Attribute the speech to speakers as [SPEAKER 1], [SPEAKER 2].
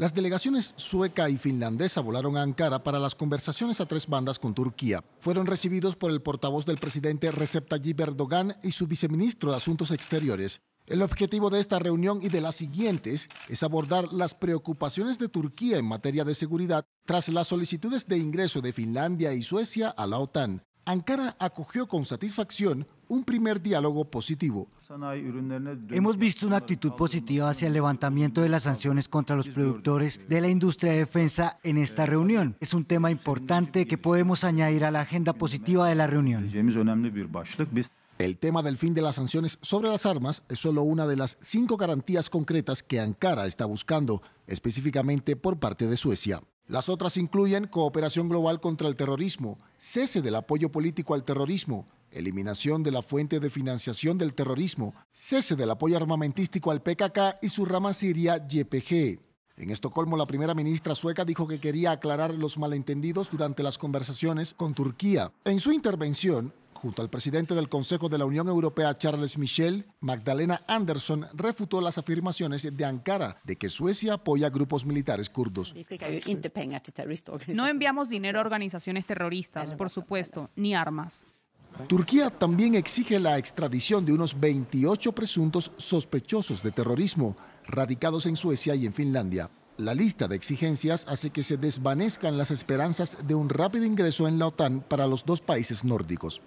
[SPEAKER 1] Las delegaciones sueca y finlandesa volaron a Ankara para las conversaciones a tres bandas con Turquía. Fueron recibidos por el portavoz del presidente Recep Tayyip Erdogan y su viceministro de Asuntos Exteriores. El objetivo de esta reunión y de las siguientes es abordar las preocupaciones de Turquía en materia de seguridad tras las solicitudes de ingreso de Finlandia y Suecia a la OTAN. Ankara acogió con satisfacción un primer diálogo positivo.
[SPEAKER 2] Hemos visto una actitud positiva hacia el levantamiento de las sanciones contra los productores de la industria de defensa en esta reunión. Es un tema importante que podemos añadir a la agenda positiva de la reunión. El tema del fin de las sanciones sobre
[SPEAKER 1] las armas es solo una de las cinco garantías concretas que Ankara está buscando, específicamente por parte de Suecia. Las otras incluyen cooperación global contra el terrorismo, cese del apoyo político al terrorismo, eliminación de la fuente de financiación del terrorismo, cese del apoyo armamentístico al PKK y su rama siria YPG. En Estocolmo, la primera ministra sueca dijo que quería aclarar los malentendidos durante las conversaciones con Turquía. En su intervención, Junto al presidente del Consejo de la Unión Europea, Charles Michel, Magdalena Anderson, refutó las afirmaciones de Ankara de que Suecia apoya grupos militares kurdos. Este
[SPEAKER 3] no enviamos dinero a organizaciones terroristas, por supuesto, ni armas.
[SPEAKER 1] Turquía también exige la extradición de unos 28 presuntos sospechosos de terrorismo radicados en Suecia y en Finlandia. La lista de exigencias hace que se desvanezcan las esperanzas de un rápido ingreso en la OTAN para los dos países nórdicos.